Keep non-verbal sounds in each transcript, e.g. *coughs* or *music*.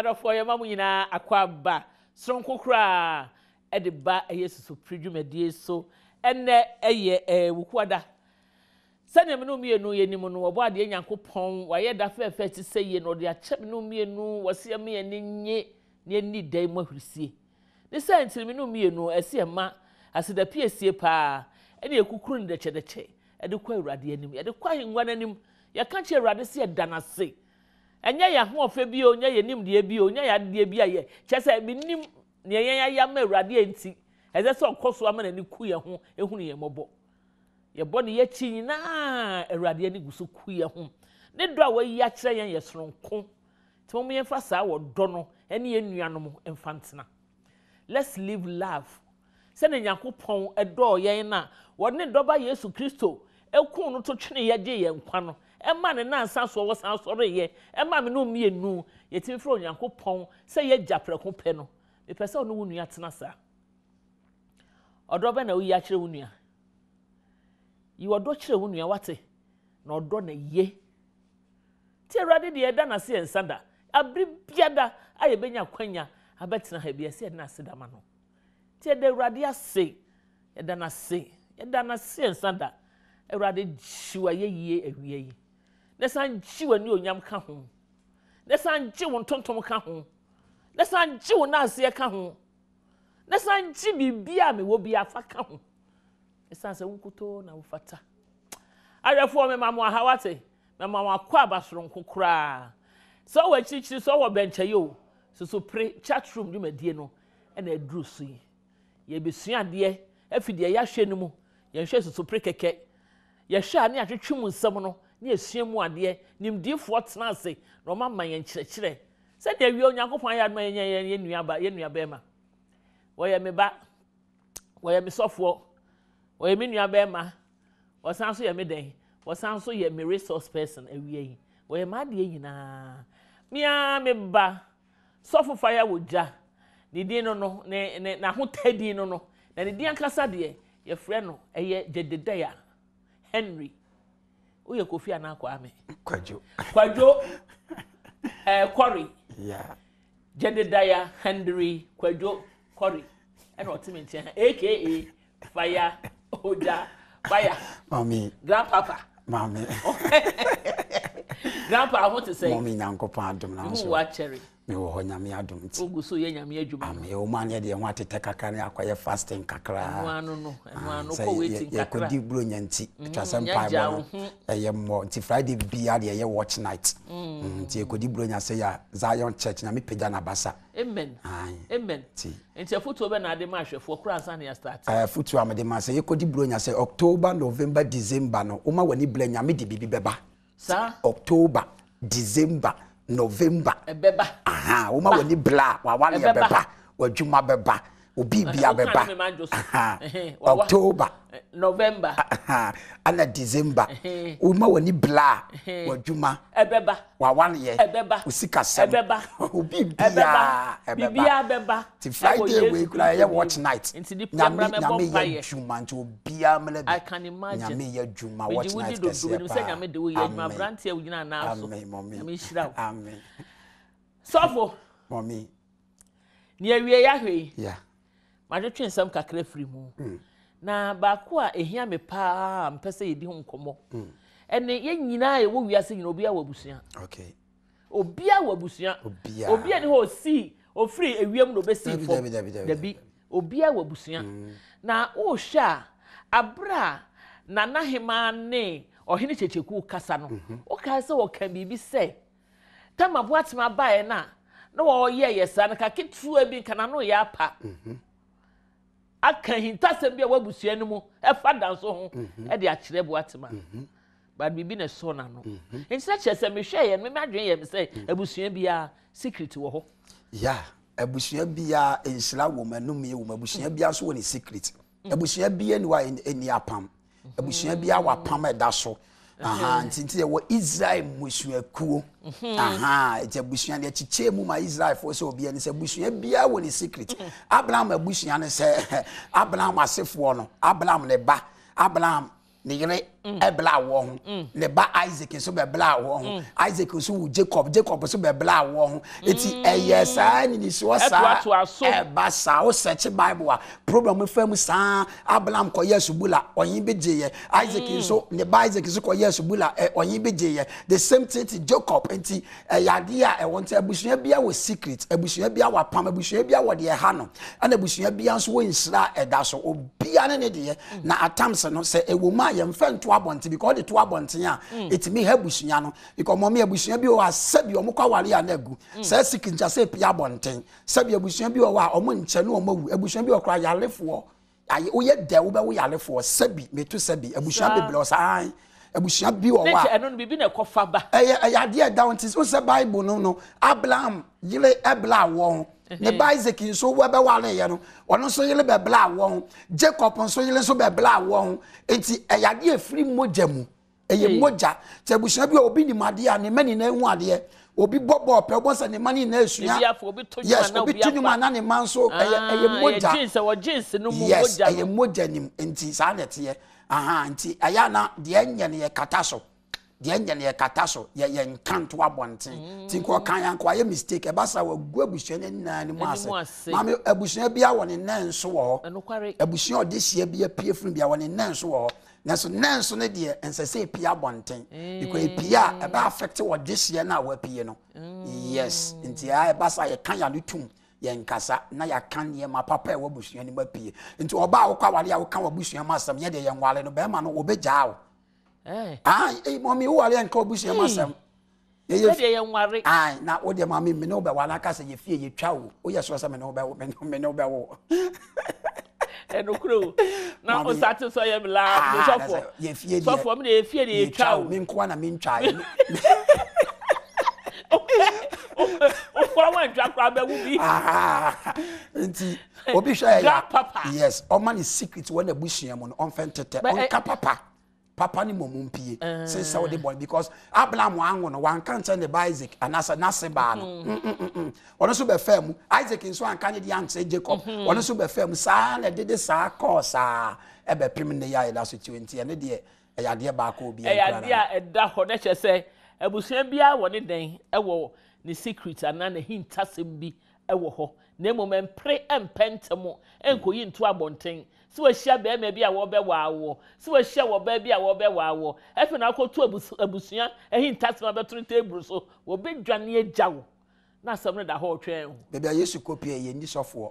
adɔfoɔ yɛ ma mo nyinaa akɔ aba soronko koraa ɛde ba ɛyɛ susupiri dwumadie so ɛnɛ ɛyɛ ɛɛ wukuada sɛnea mu no mmienu yɛ nim no wɔbɔ adeɛ nyankopɔn wɔayɛ da fɛɛfɛ te sɛ yie no ɔde akyɛ mu no mmienu wɔsi ɛmi ɛni nye ne ani dan mu ahurisie ne sɛ ntirimi no mmienu ɛsi ɛma asedapi esie paa ɛne ekukuru ne dɛkyɛdɛkyɛ ɛde kɔ awurade anim yɛde kɔ ahengua n'anim yɛka kyerɛ awurade si ɛda n'ase ɛnyɛ yɛ ahoɔfɛ bi o nyɛ yɛ nimdeɛ bi o nyɛ yɛ adeɛ bi a yɛ kyɛ sɛ ebi nim nea yɛn ayɛ ama awurade yɛ nti ɛsɛ sɛ ɔkɔ so ama n'ani ku yɛn ho ehunu yɛn mɔbɔ yɛbɔ ne yɛkyi nyinaa awurade e ani gu so ku yɛn ho ne dɔ a wɔayi akyerɛ yɛn yɛ soronko nti wɔn yɛnfa saa wɔ dɔ no ɛne yɛn nuanom e mfa ntena let's live love sɛne nyankopɔn ɛdɔɔ e yɛn na wɔde ne dɔba yesu kristo ekun no to twene yɛgye yɛn kwa no ɛma ne nansa so ɔwɔ san sɔre yɛ ɛma me no mmienu yɛtumi fura onyankopɔn sɛ yɛgya prɛko pɛ no mepɛ sɛ ɔne wo nua tena saa ɔdɔ bɛ na woyi akyerɛ wo nua yi ɔdɔ kyerɛ wo nua wate na ɔdɔ na ye ti awurade deɛ ɛda n'ase yɛ nsa da abiri biada a yɛbɛnya kwanya abɛtena ha bi ɛsɛ yɛde n'ase dama no ti ɛda awurade ase yɛda n'ase yɛda n'ase yɛ nsa da awurade gyiwa yɛ yie awia yi. na san gye w'ani onyam ka ho na san gye wo ntontom ka ho na san gye wo nanseɛ ka ho na san gye biribi a mewɔ bi afa ka ho ɛsan sɛ wokutoo na wofata awɛfoɔ me mo aha wate na mo akɔ abasoronko koraa sɛ wɔ akyirikyiri sɛ wɔ bɛnkyɛyɛ o soso pere chat room dwumadie no ɛna aduru so yi yɛbɛsua adeɛ afi deɛ yɛahwɛ no mu yɛnhwɛ soso pere kɛkɛ yɛhwɛ a ne atwetwe mu nsɛm no ne yɛsua mu adeɛ nimdiifoɔ tena ase na ɔma ma yɛn kyerɛkyerɛ sɛdeɛ wie onyankopɔn ayɛ adoma yɛnyɛ yɛn yɛn nuaba yɛn nuabɛɛma wɔyɛ me ba wɔyɛ me sɔfoɔ wɔyɛ me nuabɛɛma wɔsan so yɛ me dɛn wɔsan so yɛ me resource person awie yi wɔyɛ me adeɛ nyinaa mia me ba sɔfo fa yɛ wɔ gya ne din no no ne ne n'ahotɛ din no no na ne din ankasa deɛ yɛfrɛ no ɛyɛ gyededaya henry woyɛ kofi anaa kwame kwadwo kwadwo ɛɛ eh, kɔri kwadwo kɔri ɛna ɔte nkyɛn aka faya, oja fire grandpapa maami *laughs* grandpa ho te sɛ maami na wa kyerɛ. mewɔ hɔ nyame adom ntiamewɔ mu aneɛ deɛ ho atetɛ kakra ne akɔyɛ fasting kakraayɛkɔdi buro nya nti mm, atwa sɛ mpaebɔ no ɛyɛ mmɔ nti friday bia deɛ ɛyɛ watch night mm. Mm, nti yɛkɔdi buro nya sɛ yɛ zion church na mepagya nabasa fotuo a mede ma sɛ yɛkɔdi buro nya sɛ october november december no woma w'ani berɛ nyame de biribi bɛba october december november ɛbɛba aha wɔn a wɔn ani bla wɔn awaaleɛ bɛba wɔn adwuma bɛba obi eh, bi abɛba *laughs* eh, eh, october november ah, ah, ana december woma w'ani bla w'adwuma ɛbɛba w'awaneɛ ɛbɛba osikasɛm ɛbɛba *laughs* obi biara ɛbɛba ti friday wei kura ɛyɛ watch night nyame nyame yɛ adwuma nti obiara mmerɛ bi nyame yɛ adwuma watch night kɛseɛ paa amen amen mɔmi amen sɔfo mɔmi ni ewie yahwe yi. Yeah. madwetwe nsɛm kakra firi mu mm. na baako a ehia me paa mpɛ sɛ yɛdi ho nkɔmmɔ mm. ɛnna yɛn nyinaa yɛwɔ wiase nyinaa obiara wɔ abusua obiara wɔ abusua obia ni hɔ osi ofiri ewiem na obesi fɔ dabi obia wɔ abusua mm. na ɔrehwɛ a abere a nanahema ne ɔhene kyekyeku kasa no ɔkaa mhm. sɛ wɔka biribi sɛ tama boatema baeɛ no a na wɔyɛ yɛ saa no kaketewa bi nka n'ano yɛ apa. Mm -hmm. aka hintasɛm bi a wabusua no mu ɛfa danso ho mhm. ɛde akyerɛ boatema mhm. but biribi na ɛsɔ n'ano mhm. nkyɛn kyerɛ sɛ mehwɛ yɛn mmemme adwene yɛn sɛ abusua biara secret wɔ hɔ. ya abusua biara nhyira wɔ mu anum yɛ wɔ mu abusua biara nso wɔ ne secret mm. abusua biara ni wa ni apam abusua biara wɔ apam ɛda so aha nti nti yɛwɔ israel mmusuakuo mhm. aha ɛkyɛ busua deɛ kyikyɛ mu ma israelfoɔ sɛ obiɛ no sɛ busua biara wɔ ne secret *laughs* abraham abusua no sɛ *laughs* abraham asefoɔ no abraham ne ba abraham ne yere ɛbla awɔ ho ne ba isaac nso bɛbla awɔ ho mm. isaac nso wu jacob jacob nso bɛbla awɔ ho eti ɛyɛ mm. saa ninisoɔ saa ɛba e saa o sɛkye bible a problem e fɛn mu saa abraham kɔyɛ subula ɔyin bi gye yɛ isaac mm. nso ne ba isaac nso kɔyɛ subula ɛ e ɔyin bi gye yɛ the same thing ti jacob nti ɛyade a ɛwɔ nti abusua bia wɔ secret abusua bia wɔ apam abusua bia wɔ deɛ ha no ɛna abusua bia nso wɔ nsira ɛda so obia ne ne deɛ na atamse no sɛ ɛwɔ mu a yɛn fɛn to abɔnten because ɔde to abɔnten a mm. ɛtumi ha abusua no because mɔmi abusua bi wɔ a sɛbi ɔmo kɔ awari a na egu mm. sɛ siki nkya sɛ epi abɔnten sɛbi abusua bi wɔ a ɔmo nkyɛn no ɔmo awu abusua bi wɔ kora yalefoɔ ayi woyɛ dɛ wobɛwo yalefoɔ sɛbi metu sɛbi abusua bebree ɔsan abusua bi wɔ hɔ a ɛno no biribi na ɛkɔ fa ba ɛyɛ ɛyɛ adeɛ ɛda wɔn sɛ baibu no no abraham yere ɛbla awɔ ne ba isaac nso wɔbɛwale yɛ no ɔno nso yere bɛbla awɔ ho jacob nso yere nso bɛbla awɔ ho nti ɛyɛ adeɛ efiri mogya mu ɛyɛ mogya te abusua bi a obi nim adeɛ a ne mɛ nyinaa ehu adeɛ obi bɔ bɔɔl pɛ ɔbɔ sɛ ne ma ne nyinaa esua yes obi tu nnwuma na ne ma nso ɛyɛ ɛyɛ ah, mogya yes ɛyɛ mogya nim nti saa na ɛteɛ aha nti ɛyɛ na deɛ nyɛ no yɛ kata so deɛ nyɛ no yɛ kata so yɛ mm. yɛ nkanto abɔnten ti nkɔ kan yɛn nkɔ ayɛ mistake ɛba sa wagu abusua no nyinaa ne mu ase maame abusua bi a wɔ ne nan nso wɔ hɔ abusua ɔde hyia bi apue funu bi a ne nan nso wɔ hɔ nanso nan nso no deɛ nsɛ sɛ epie abɔnten eh. because epie a ɛbɛ affect wɔ de hyia no a wɔapue no mm. yes nti a ɛba sa yɛ kan yɛ ano tum yɛnkasa na yɛaka nneɛma papa ɛwɔ busua no ma pie nti ɔbaa wokɔ awale a woka wɔ busua mu asɛm yɛde yɛnwale no bɛrima no wɔbɛgyaa wo eh. mɔmi wowale yɛnka wɔ busua mu asɛm na wode ma me mene wobɛwale aka sɛ yɛfie yɛtwa wo woyɛ soɔ sɛ mene wobɛwo ɛnokuro *laughs* na ɔsate sɔ yɛ mla ah, sɔfoɔ sɔfoɔ mi de efie de etwa o mi nkoa na mi ntwa *laughs* *laughs* oh, oh, oh kora wọn ntwa kora bɛ wu bi. nti eh, obi hwɛ ɛyà yes ɔma ni secret wɔ na ebusua mu no ɔnfɛn tɛtɛ eh, ɔnka papa papa ni mɔmu mpie eh. sisan o de bɔ because abraham anwo no ne ba isaac anasa n'ase baa no mhm. mm, mm, mm, ɔno nso bɛ fɛ mu isaac nso anka ne de ankyɛn jacob mhm. ɔno nso bɛ fɛ mu saa na ɛde saa kɔɔ saa ɛbɛ pem ne ya ayɛ da so tiwɛ nti ɛne deɛ ɛyɛ adeɛ baako obi ɛyɛ a ɛda hɔ ne kyɛ sɛ abusua biara wɔ ne dan ɛwɔ ne secret anaa ne hint asɛm bi wɔ hɔ na mmom mpere mpɛ ntɛm nkɔyi nto abɔnten sɛ wahyia barima bi a wɔbɛwaawo sɛ wahyia wɔbaa bi a wɔbɛwaawo afei na akɔto abusua ahintasɛm abɛtoro teeburu so wɔbɛdwane agya wo na asɛm no da hɔ ɔtwɛn ho baabi a yesu kɔpie yɛnni sɔfoɔ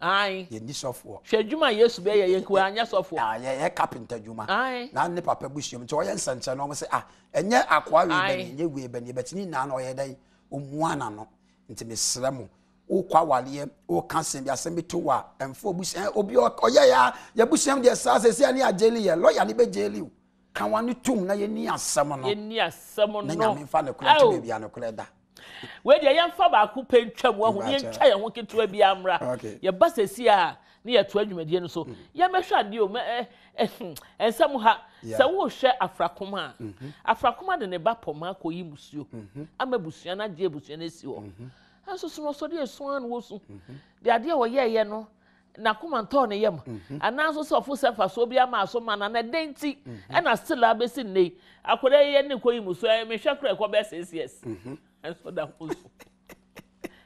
ayi yɛnni sɔfoɔ hwɛ adwuma yesu bɛyɛ yɛ nkuwa anya sɔfoɔ a ah, yɛ yɛ kapinta adwuma ayi na ne papa busua mu nti ɔyɛ nsɛnkyɛn na ɔmo sɛ ah ɛnyɛ akɔa wei bɛn ɛnyɛ wei bɛn yɛbɛtini nnan na ɔyɛ dɛn ɔmua no nti mesrɛ mo wokɔ awaleɛ woka sɛm bi asɛm bi to wɔ a ɛmfa obusua eh, obi ɔyɛ yɛ a yɛbusua deɛ saa sɛ sɛa ne agyeli yɛ lɔya ne bɛgyeli o ka wa ne tom na yɛni asɛm no na nyame mfa nokorɛ nti baabi a nokorɛ da wei deɛ yɛmfa baako pɛ ntwam wahu ne yɛntwa yɛn ho ketewa bi amra *laughs* yɛba sɛsi a ne yɛtoa dwumadie no so mm. yɛmɛhwɛ adeɛ o *coughs* nsɛm ha sɛ wohwɛ afrakoma a mm-hmm. afrakoma de ne ba pɔma akɔyi musuo mm-hmm. ama busua no agye nesi no asi hɔ mm-hmm. nso so no ɔsɔde esua no wɔsu de adeɛ wɔyɛɛyɛ no n'akoma ntɔɔ ne yam anaa nso sɛ ɔfo sɛ fasoɔ bi ama aso ma na na ɛdɛn ti ɛna stila abɛsi nne yi akwadaa yi yɛ ne nkɔyi musuo ɛyɛ mehwɛ kora ɛkɔ bɛɛ sɛsi ɛsi ɛnso da wɔsu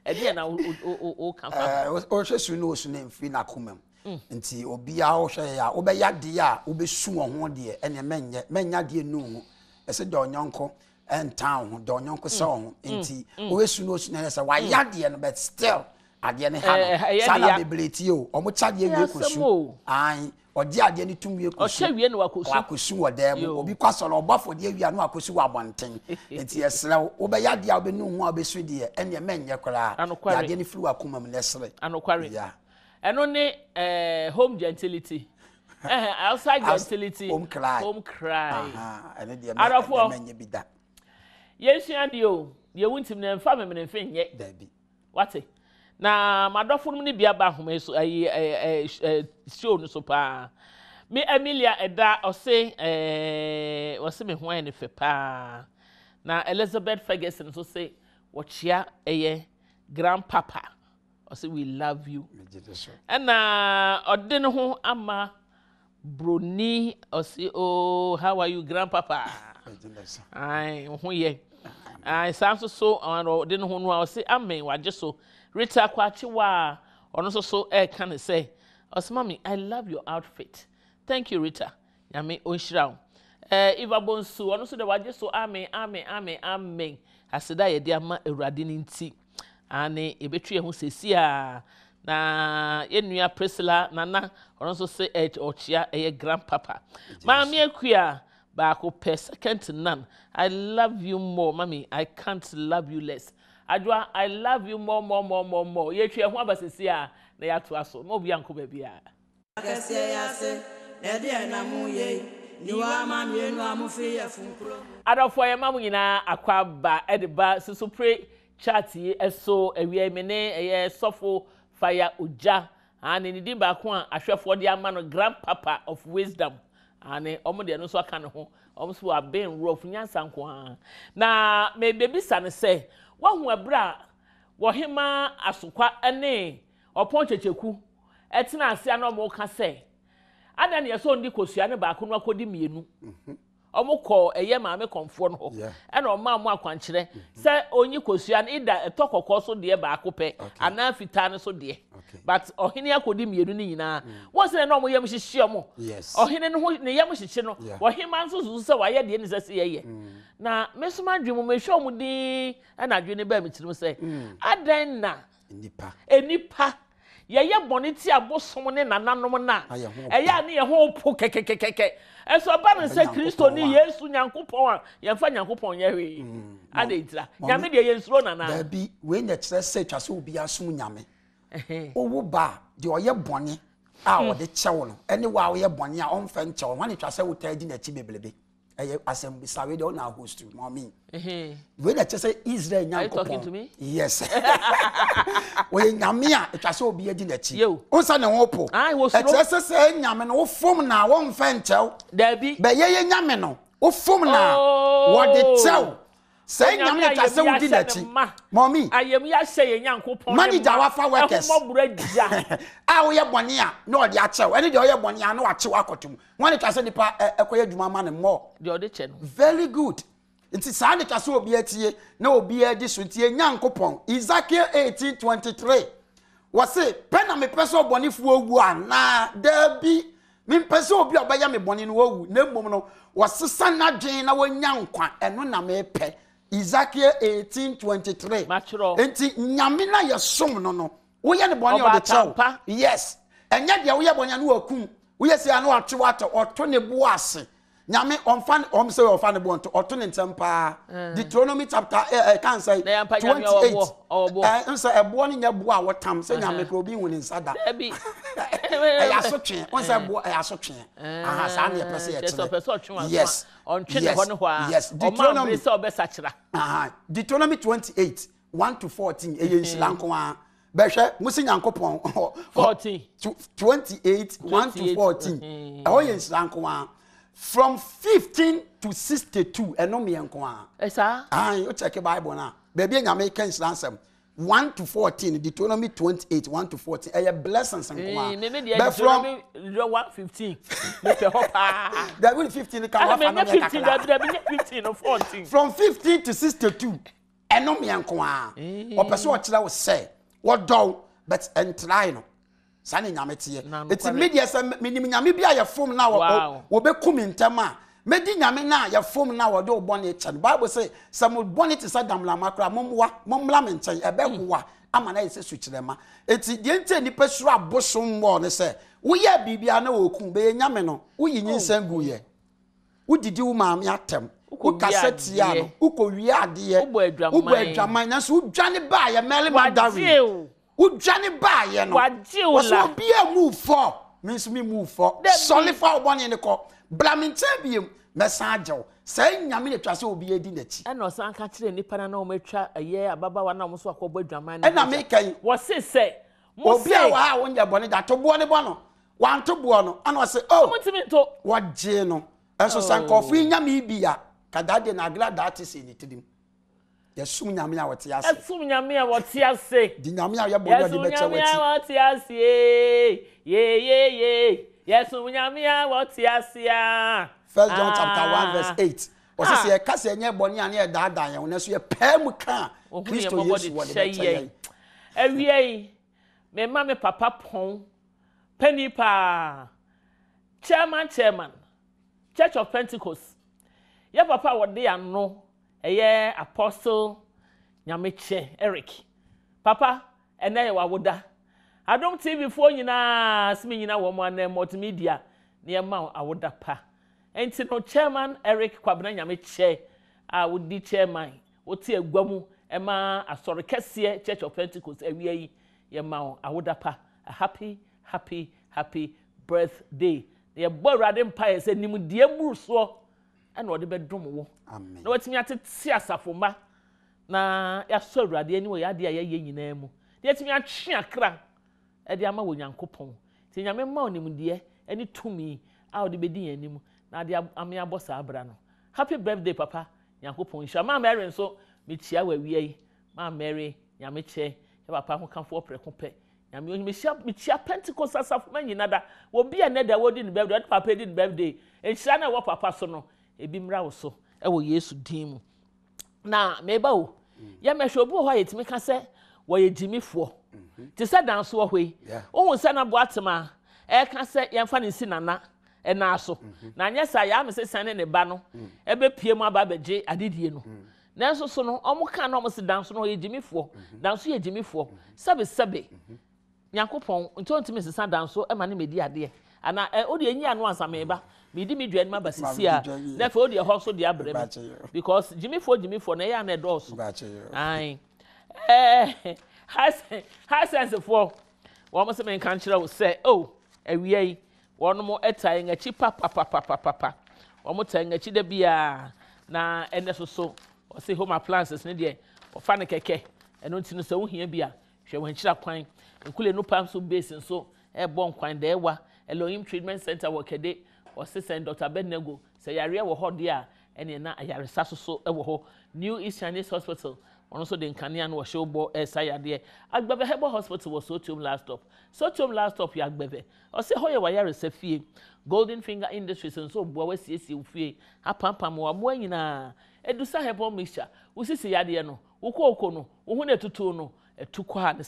ɛdeɛ na ɔka fa. ɔhwɛ eh, su no wɔsu ne mfi n'akoma mu. Mm. nti obiara wohwɛ ya a wobɛyɛ adeɛ a wobɛsu wɔn ho deɛ ɛnea mɛnyɛ mɛnya adeɛ nu ho ɛsɛ dɛ ɛntan ho dɛ sɛ ɔho mm. mm. nti wobɛsu no osu no ɛsɛ wayɛ no but still adeɛ ne ha no eh, eh, eh, saa na bebree tie o ɔmo kya adeɛ wie kɔ su an ɔgye adeɛ ne tum wie kɔ ɔhyɛ wie na wakɔsu wakɔsu wɔ dɛm obi kɔ asɔrɔ ɔbɔfo deɛ wie a na wɔ abɔnten *laughs* nti ɛsrɛ wobɛyɛ adeɛ a wobɛnu ho a wobɛsu deɛ ɛnea mɛnyɛ koraa adeɛ ne firi wakoma mu na ɛsrɛ anokware ɛno ne home gentility ɛhɛn *laughs* outside gentility home cry home cry ɛne deɛ mɛ ɛmɛ nye bi da yɛn sua deɛ o deɛ wuntim na nfa mɛmɛ nfɛ nyɛ dɛbi wate na madɔfo no ne bia ba ahoma so ayi ɛɛ ɛɛ show no so paa mi emilia ɛda ɔse ɛɛ ɔse mi ho ayɛ ne fɛ paa na elizabeth ferguson nso se wɔkyea ɛyɛ grandpapa ɔsɛ we love you ɛna ɔde ne ho ama broni ɔsi oh how are you grandpapa ayi ho yɛ ayi saa nso so ɔde ne ho no a ɔsi amen wagye so rita kwakyewa a ɔno nso so ɛɛka ne sɛ ɔsi mami i love your outfit thank you rita nyame ɔnhyira wo ɛɛ eva bonsu ɔno nso de wagye so amen amen amen amen aseda yɛ de ama awurade ne nti. ane ebetu yɛn ho sesi a na yɛn nua priscilla nana ɔno nso sɛ ed ɔkyia ɛyɛ grandpapa papa maame akua baako pɛ second nan i love you more mami i can't love you less adwa i love you more more more more more yɛtwi ho aba sesi a na yɛato aso na obi anko baabi a. akɛseɛ yɛ ase na ɛde ɛnam yie. adɔfoɔ yɛ ma mo nyinaa akɔ aba ɛde ba susupere chart yi so awia mi ne ɛyɛ sɔfo faya ogya ane ne din baako a ahwɛfoɔ de ama no grand papa of wisdom ane wɔn deɛ no nso aka ne ho wɔn nso wɔ abɛn rough nyansa nko ara na mebebisa ne sɛ wahu ɛbrɛ a wɔhema asokwa ne ɔpɔn kyekyeku ɛtena ase a na wɔn reka sɛ adan yɛ sɛ ɔndi kosua ne baako no akɔdi mmienu. Mm -hmm. ɔmo kɔ ɛyɛ maame kɔnfoɔ no hɔ ɛna ɔmo a akwankyerɛ sɛ onyi kosua no ida ɛtɔ kɔkɔɔ so deɛ baako pɛ anaa fitaa no so deɛ but ɔhene akɔdi mmienu no nyinaa mm. wɔn sɛ na ɔmo yam hyehyɛ ɔmo ɔhene no ho ne yam hyehyɛ no ɔhema nso susu sɛ wayɛ deɛ ne sɛ sɛ yɛyɛ mm. na mesoma adwene mu mehwɛ ɔmo dii ɛna adwene bɛɛ mi tirim sɛ mm. adan na nipa nipa yɛyɛ bɔnne ti abosom ne nananom na ɛyɛ a ne yɛ ho po kɛkɛkɛkɛ ɛsɛ ɔba no sɛ kristo ne yesu nyankopɔn a yɛmfa nyankopɔn yɛ hwee mm. ade ntira nyame deɛ yɛnsuro nana daabi wei na kyerɛ sɛ twa sɛ obi asom nyame wowo ba deɛ ɔyɛ bɔnne a hmm. ɔde kyɛw no ɛne wo a woyɛ bɔnne a ɔmfa nkyɛw wane twa sɛ wotaa di n'akyi bebrebe ɛyɛ eh, asɛmbisa de ɔna ahostu maame wei na kyɛ sɛ israel nyankopɔn yes wɔyɛ *laughs* nyame a ɛtwa sɛ obi adi n'akyi wonsa ne ho po ɛkyerɛ sɛ sɛ nyame no wofom na wɔmfɛ nkyɛw bɛyɛ yɛ nyame no wofom na oh. wɔde kyɛw sɛ nyame ne ta sɛ wodi n'akyi mɔmi manager wafa workers *laughs* a woyɛ bɔne a na ɔde akyɛw ɛne deɛ ɔyɛ bɔne a na wakyew akɔto mu wane twa sɛ nipa ɛkɔyɛ adwuma ma ne mmɔ very good nti saa ne twa sɛ obi atie na obi adi so ntie nyankopɔn ezekiel 1823 wɔse pɛ na mepɛ sɛ ɔbɔnefoɔ wu anaa daabi mempɛ sɛ obi a ɔbɛyɛ me bɔne no wawu na mmom no wɔsesa n'adwene na wɔanya nkwa ɛno na mepɛ ezekiel eighteen twenty three nti nyame na yɛ som no no woyɛ ne bɔne ɔde kyɛw yes ɛnyɛ deɛ woyɛ bɔne no wakum woyɛ sia no atwe watɔ ɔto ne boɔ ase nyame ɔmfa ɔm sɛ ɔfa ne bɔ ɔto ne ntɛm paa mm. deuteronomy chapter ɛkan sɛ 28 nsɛ ɛboɔ no nyɛ boɔ a wɔtam sɛ nyame kora obi hu ne nsa da *laughs* ɛyɛ asotwee wo sɛ boɔ ɛyɛ asotwee mm. aha saa ne yɛpɛ sɛ yɛkyerɛ yes yes deuteronomy sɛ ɔbɛsakyera aha deuteronomy twenty-eight, one to fourteen. ɛyɛ nhyira mm. nko ara bɛhwɛ musi nyankopɔn 28 1 to 14 ɛhɔ yɛ nhyira nko ara from fifteen to sixty two ɛno mmiɛnko a. ɛsaa. ayi o check bible na beebi enyame kɛnsira nsɛm one to fourteen deuteronomy twenty eight one to fourteen ɛyɛ blessings nko a. bɛ from deuteronomy one fifteen mo tɛ hɔ paa. dabi fifteen ka wa fa no yɛ kakra. fifteen no fourteen. from fifteen to sixty two ɛno mmiɛnko a. ɔpɛ sɛ ɔkyerɛ wo sɛ wɔdɔw but ɛntra yi no sani ne nyame teɛ ɛti medeɛ sɛ menim nyame bi a yɛfom no a wɔbɛkum ntɛm a mɛdi nyame no a yɛfom no a wɔde wo bɔne kyɛ no bible sɛ sɛ mo bɔne te sɛ damlama koraa mommoa mommla me nkyɛn ɛbɛhoa ama no ayɛ sɛ sukyerɛma ɛti deɛ nti nnipa suro abosom mmɔɔ no sɛ woyɛ biribia na wɔku bɛyɛ nyame no woyi oh. nyinsɛn guyɛ wodidi wo maame atɛm wokasa tia no wokɔwie adeɛ wobɔ adwaman nanso wodwane baa yɛ mɛlema dawe wodwane baayɛ no wɔsɛ obia mu fɔ me nso me mu fɔ sɔle fa wo bɔne ne kɔ bla me nkyɛn biom mɛsan agye wo saa nyame ne twa sɛ obi adi n'akyi ɛna ɔsan ka kyerɛ nnipa no na wɔmatwa ɛyɛ ababawa na wɔso akɔbɔ adwaman no ɛna meka yi wɔse sɛ obi a wɔ ha a wonyɛ bɔne da toboɔ ne bɔ no wanto boɔ no ɛna ɔse oh, o wɔgyee no ɛnso sɛ nkɔfo yi oh. nyame bi a kadaade na agla daa te sɛ ne tirim yɛsum nyame a wɔte ase yɛsum nyame a wɔte ase di nyame a yɛbɔ yɛde bɛkyɛ wɔti yɛsum nyame a wɔte ase yeyeye yɛsum nyame a wɔte ase a first john chapter one ah. verse eight wɔsi sɛ ah. yɛkasa yɛnyɛ bɔ ne a ne yɛdaadaa yɛn wɔn so yɛpɛɛ mu kaa kristo yesu wɔde bɛkyɛ yɛn awie yi mɛma mi papa pɔn pɛni paa chairman chairman church of pentecost yɛ papa wɔde ano ɛyɛ apostle nyamekyɛ eric papa ɛnɛ yɛ wawoda adom tv foɔ nyinaa simi nyinaa wɔn anan multimedia na yɛ ma awoda pa nti no chairman eric kwabena nyamekyɛ a wodi chairman wote egua mu ɛma asɔre kɛseɛ church of pentecost awia yi yɛ ma awoda pa a happy happy happy birthday na yɛ bɔ awurade mpa yɛ sɛ nimdeɛ buru soɔ ɛna ɔde bɛdom wo na watumi atete asafo mma na yasɔ awurade ani wɔ yɛ adeɛ a yɛyɛ nyinaa mu na yɛtumi atwe akra ɛde ama wɔ nyankopɔn nti nyame mma onimdeɛ ɛne tumi a ɔde bɛdi yɛn anim na ade ame abɔ saa abira no happy birthday papa nyankopɔn nhyira maa mary nso mekyia wɔ awia yi maa mary nyame kyɛ yɛ papa ho kanfoɔ prɛko pɛ nyame onye mehyia mekyia pentecost asafo ma nyina da wɔ bi a nɛ da wɔdi ne birthday ɔde papa di ne birthday nhyira na ɛwɔ papa so no ebi mmra wo so ɛwɔ yesu din mu na mɛba o mm. yɛmɛhwɛ obi wɔ hɔ a yɛtumi ka sɛ wɔyɛ gyimifoɔ mhm. te sɛ danso wɔ hɔ yi ohun sɛ na boatem a ɛka sɛ yɛmfa ne si nana ɛnaa so mhm. na nyɛ saa yɛa me sɛ sane ne ba no mm. ɛbɛpie mu aba abɛgye adedie no mm. nanso so no ɔmo ka na ɔmo si danso no ɔyɛ gyimifoɔ mhm. danso yɛ gyimifoɔ sɛbesɛbe nyankopɔn nti ontumi sisa danso ɛma ne mɛ di adeɛ ana ɛ o de enyi ano asameba. Mm -hmm. mìdí mi dwa anim aba sisi a n'afɛ o deɛ hɔ so deɛ abere mi because jimifo jimifo na ɛyɛ anɛ dɔɔso ayi ɛɛ eh, hasensefoɔ wɔn sɛ mi nka nkyerɛ o sɛ o awia yi wɔn ta yɛn akyi papapapapapa wɔn ta yɛn akyi dɛ biara na ɛnɛ soso ɔsi home appliances ne deɛ ɔfa ne kɛkɛ ɛno ti no sɛ wohia bi a hwɛ wɔn nkyira kwan nkule no pam so base nso ɛbɔ nkwan dɛɛwa ɛlɔyim treatment center wɔ kɛde ɔsi sɛ dr abednego sɛ yareɛ wɔ hɔ deɛ a ɛnna na ayaresa soso wɔ hɔ new east chinese hospital wọn nso de nkanea no wɔhyɛ bɔ ɛresa yadeɛ agbɛbɛ herbal hospital wɔ sotium last stop sotium last stop yɛ agbɛbɛ ɔsɛ hɔ yɛ wayaresa fie golden finger industries nso boa wɔasiesie fie apampam wɔn aboa nyinaa edusa herbal mixture wosisi yadeɛ no wokooko no wohu na etutu no etu kɔ a ne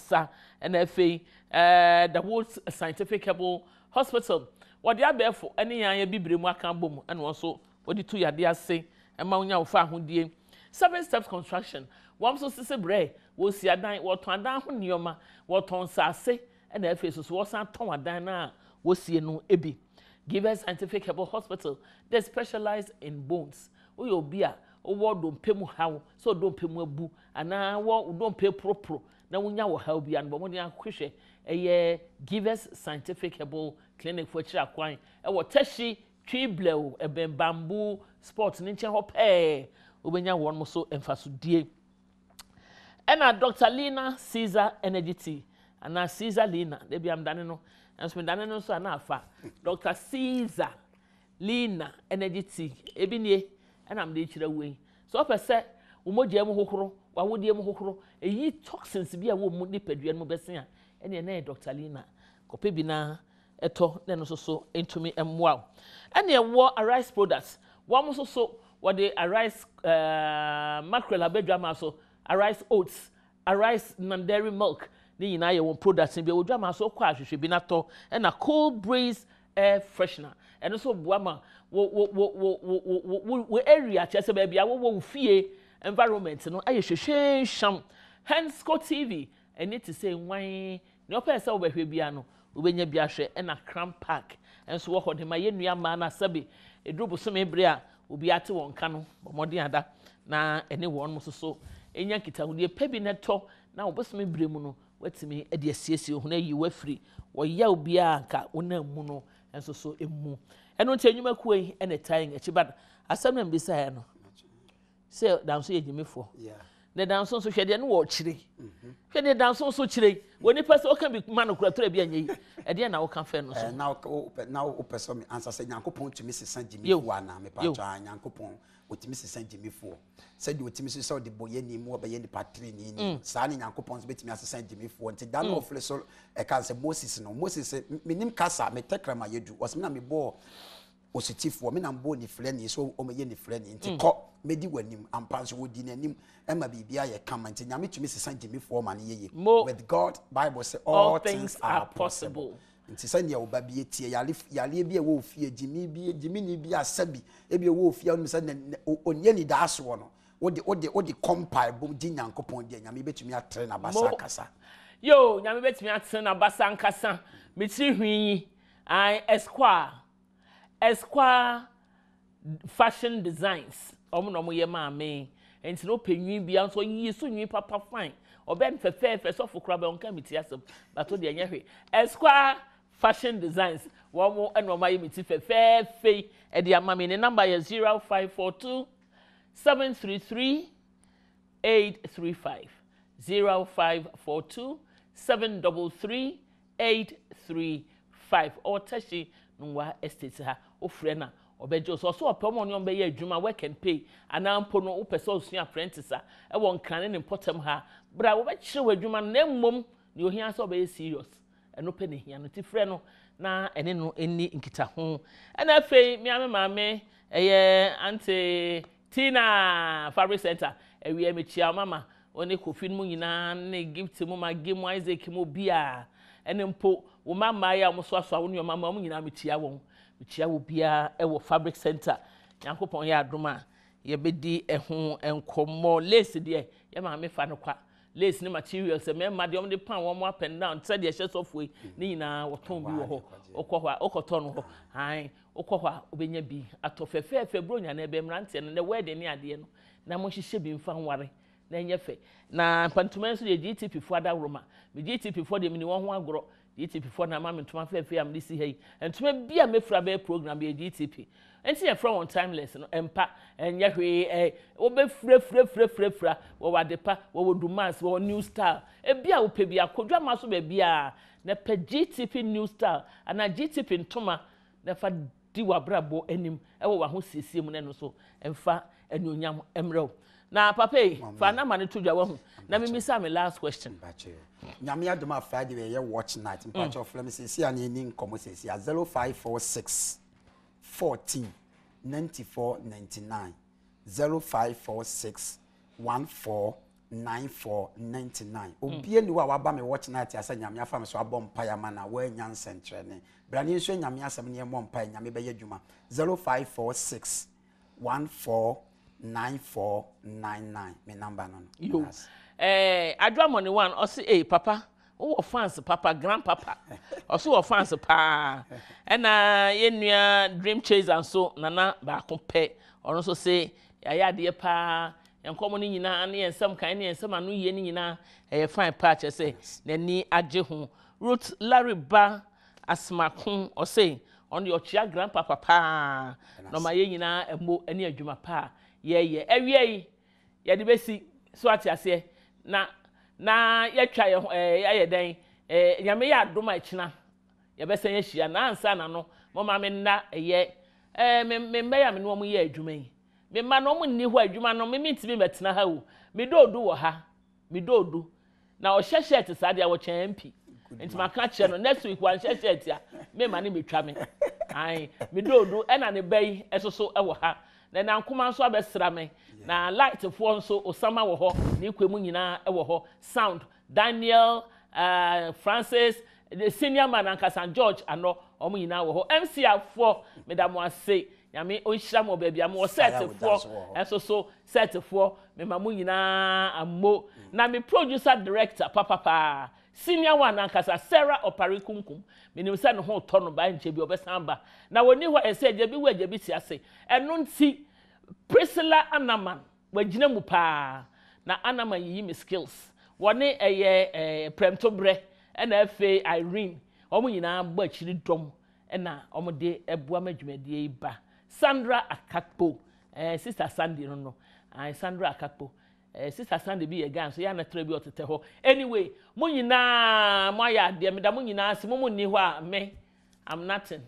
ɛna afei ɛɛ the world scientific herbal hospital wɔde abɛɛfo ne yɛn ayɛ bibire mu aka abɔ mu ɛna wɔn nso wɔde tu yadeɛ ase ɛma wɔn nyɛ wɔfa ahodie seven steps construction wɔn nso sisi brɛ wɔsi adan wɔtɔn adan ho nneɛma wɔtɔn nsaase ɛna afei soso wɔsan tɔn adan na wɔsie no ebi giver scientific herbal hospital they specialize in bones wɔyɛ obi a wɔwɔ dompe mu haw sɛ dompe mu abu anaa wɔ dompe poroporo na wɔnya wɔ haw bi ano wɔn de akɔhwehwɛ ɛyɛ givers scientific herbal clinic fo akyire akwan ɛwɔ tɛhyi twiblɛw ɛbɛn bamboo sport ne nkyɛn hɔ pɛɛ wobɛnya wɔn so mfasodie ɛna dr lina caesar energy tea anaa caesar lina ebi amdane no nso mdane no nso a naafa dr caesar lina energy tea ebi nie ɛna mde kyerɛ wo yi so ɔpɛ sɛ wɔmɔgya mu hohoro wɔawodeɛ mu hohoro eyi toxins bi a wɔn mu nipadua no mu bɛsen a ɛna yɛ dr lina kɔpɛ bi naa ɛtɔ na ɛno nso so ntumi mmoa wo ɛna ɛwɔ arise products wɔn soso so wɔde arise ɛɛɛ mackerel abɛdwama so arise oats arise nandari milk ne nyinaa yɛ wɔn products bi wɔn dwama so kɔ ahwehwɛ bi n'atɔ ɛna cold breeze air freshener ɛno nso boa ma wo wo wo wo wo wo wo area kyerɛ sɛ baabi a wo wo fie environment no ayɛ hwehwɛ nhyam hensco tv ɛne ti sɛ nwan nea ɔpɛ sɛ ɔbɛhwɛ bia no wobɛnya bi ahwɛ ɛna cram park nso wɔ hɔ de ma yɛnnua mmaa no asɛbe ɛduru bosome bere a obi ate wɔn ka no ɔmɔden ada na ɛne wɔn nso so ɛnya nkitahodie pɛ bi na ɛtɔ na wɔbosome bere mu no watumi de asiesie ho na ayi wafiri wɔyaw biara nka wonam mu no nso so mu ɛno nti nnwuma kuo yi ɛna ɛtae akyiba asɛm na mbisa yɛ no sɛ danso yɛ gyimifoɔ yeah na danso nso hwɛ deɛ no wɔ kyire mhm. hwɛ deɛ danso nso kyire mhm. wɔ nipa sɛ ɔka bi ma no kura tura bi a yi ɛdeɛ na ɔka fɛ no so. na ɔpɛ na ɔpɛ sɛ mi ansa sɛ nyankopɔn tumi sisan gyimi fo ana mipa tɔ a nyankopɔn otumi sisan gyimi fo sɛdeɛ otumi sisan ɔde bɔ yɛn nimu ɔbɛyɛ nipa tiri ni ni mm. saa ne nyankopɔn nso bɛtumi asisan gyimi fo nti dan na mm. ɔfiri so ɛka sɛ moses no moses minim kasa mi tɛkrama yɛ du ɔsɛm na mi bɔ ositifoɔ me na mbɔ ne filɛ ne so ɔmo yɛ ne filɛ ne nti mm. kɔ mɛdi wɔ anim ampa nso wɔdi n'anim ɛma biribi ayɛ kama nti nyame tumi sisan gyimifoɔ ma ne yɛyɛ mo with god bible say all, all things, things are possible. possible nti sɛnea wo ba bi etie yaleɛ bi a ɛwɔ ofie gyimi bi gyimini bi asa bi ebi ɛwɔ ofie ɔnum sɛ onyɛ ni daa soɔ no wode wode wode kɔmpa ebom di nyankopɔn deɛ nyame betumi atere n'abasa akasa. yoo nyame betumi atere n'abasa nkasa mitiri hwii an esquire esquire fashion designs wɔn na wɔyɛ maame nti na ɔpɛnyin bi nso ɔyiyi so nwi papa fine ɔbɛn fɛfɛɛfɛ sɔfo kura bɛn nka mi ti asɛm bato deɛ nyɛ hwee esquire fashion designs wɔn na wɔayɛ mi ti fɛfɛɛfɛ ɛde e ama mi ne namba yɛ zero five four two seven three three eight three five zero five four two seven double three eight three five ɔwɔ tɛhye nwa estate ha ofurɛ na ɔbɛgye so ɔso ɔpɛ ɔmo ne ɔmo bɛyɛ adwuma work and pay anaa mpo no wopɛ sɛ ɔsua apprentice a ɛwɔ nkrane ne mpɔtam ha bere a wɔbɛkyerɛ wɔ adwuma no na mmom ne ohia sɛ ɔbɛyɛ serious ɛno pɛ ne hia no ti frɛ no na ɛne no ɛni nkitaho ɛna afei miame maame ɛyɛ ante tina fabric center ɛwia mekyia mama ɔne kofi no mu nyinaa ne gift mu ma gi mu isaac mu bia ɛne mpo wɔn mmaa yi a wɔn so aso awo nneɛma ma wɔn nyinaa mekyia wɔn kyia wo biara wɔ fabric center nyankopɔn yɛ adom a yɛbɛdi ɛho nkɔmmɔ lace deɛ yɛ maame fa no kwa lace ne materials ɛ mɛma deɛ ɔmde pan wɔn up and down sɛdeɛ ɛhyɛ sɔfoɔ yi ne nyinaa wɔtɔn bi wɔ hɔ ɔkɔ hɔ a ɔkɔtɔ no hɔ han ɔkɔ hɔ a ɔbɛnya bi atɔ fɛfɛɛfɛ bronya na ɛbɛn mmeranteɛ no na wedding ne adeɛ no na mo hyehyɛ bi nfa nware na ɛnyɛ fɛ na mpantoma nso deɛ gtp foɔ adaworoma gtp foɔ deɛ mi ni wɔn ho agorɔ dtp e foɔ na ama mi ntoma fɛɛfɛ a mi de si ha yi ntoma bi a mefura bɛyɛ program yɛ dtp e nti yɛ frɛ wɔn timeless no mpa nyɛ hwee ɛ wɔbɛfurafurafurafura wɔwɔ adepa wɔwɔ dumas wɔwɔ new style ebi a wɔpɛ bi akodwa ma so baabi a na pɛ gtp new style ana gtp ntoma na fa di wɔ abrabɔ anim ɛwɔ wɔn ahosiesie mu na ɛno so mfa anuonyam mmerɛw na papa yi fa na ma ne to dwa wahu na mi misa mi last question. nyame adum afa de yɛ watch night mm. mpakyɛ ɔfrɛ me sɛsi a ne ni nkɔmmɔ sɛsi a 0546 14 94 99 0546 14 9499 obie ni wa waba me watch night asa nyame afa me so abɔ mpa ya ma na wa nya nsɛnkyerɛne brane nso nyame asɛm ne ɛmmɔ mpa nyame bɛyɛ adwuma 0546 14 9499 me number no yo eh adwa money one o say eh papa wo wɔ fans papa grandpapa ɔso *laughs* wɔ fans paa ɛna yɛn nua dream chaser nso nana baako pɛ ɔno nso ya yɛayɛ adeɛ paa nkɔmɔ no nyinaa ne yɛn nsɛm kan ne yɛn nsɛm ano yie no nyinaa ɛyɛ eh, fine eh, paa kyerɛ sɛ n'ani agye ho ruth lariba asomako ɔse ɔno deɛ ɔkyea grandpapa paa na ɔma yɛn nyinaa ɛmo ne adwuma paa. yɛyɛ ɛwia yi yɛde bɛsi so ate aseɛ na na yɛtwa yɛ ho ɛɛ ayɛ dɛn ɛɛ nyame yɛ adum a ɛkyina yɛbɛsɛn ahyia na ansa na mo maame nna ɛyɛ ɛɛ yɛ a wɔn yɛ adwuma yi me mma na wɔn nni hɔ adwuma no me mi ntumi mɛtena ha o me doodo wɔ ha me doodo na ɔhyɛ shirt saa deɛ wɔkyɛn mp nti kyerɛ no next week wɔn shirt a ma ne twa na nankoma nso abɛsra me na lightfoɔ nso osama wɔ hɔ ne nkwa mu nyinaa wɔ hɔ sound daniel uh, francis the senior man ankasa george ano wɔn nyinaa wɔ hɔ mc afoɔ meda mo ase nyame ɔnhyira mo baabi a mo wɔ sɛɛtefoɔ ɛso so sɛɛtefoɔ mema mo nyinaa ammo mm. na me producer director papapaa. Pa, pa. senior one ankasa sarah ọpari kunkum menim sɛ ne ho tɔ no baa nkyɛ bi ɔbɛsan ba na wɔni hɔ ɛsɛ agya bi wɔ agya bi si ase ɛno nti priscilla anaman wagyina mu paa na anaman yiyi me skills wɔne ɛyɛ ɛɛ prɛmtobrɛ na afei irene wɔn nyinaa bɔ akyiri dɔm na wɔde de ma dwumadie yi ba sandra akakpo ɛɛ sista sandy no no ɛɛ sandra akakpo. Eh, sista sande bi yɛ gan so yɛn anatere bi ɔtete hɔ anyway mo nyinaa mo ayɛ adeɛ mo da mo nyinaa si mo mo ni hɔ a me i'm nothing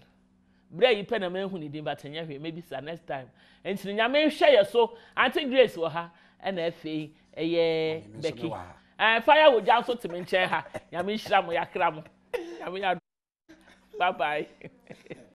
bere yi pɛ na mo ehu ne din but nyɛ hwɛ maybe sa next time nti nyame nhwɛ yɛ so aunty grace wɔ ha ɛna afei ɛyɛ becky ɛɛ eh, fire wo gya nso te me nkyɛn ha nyame nhyira mo yakra mo nyame yadu bye bye. *laughs*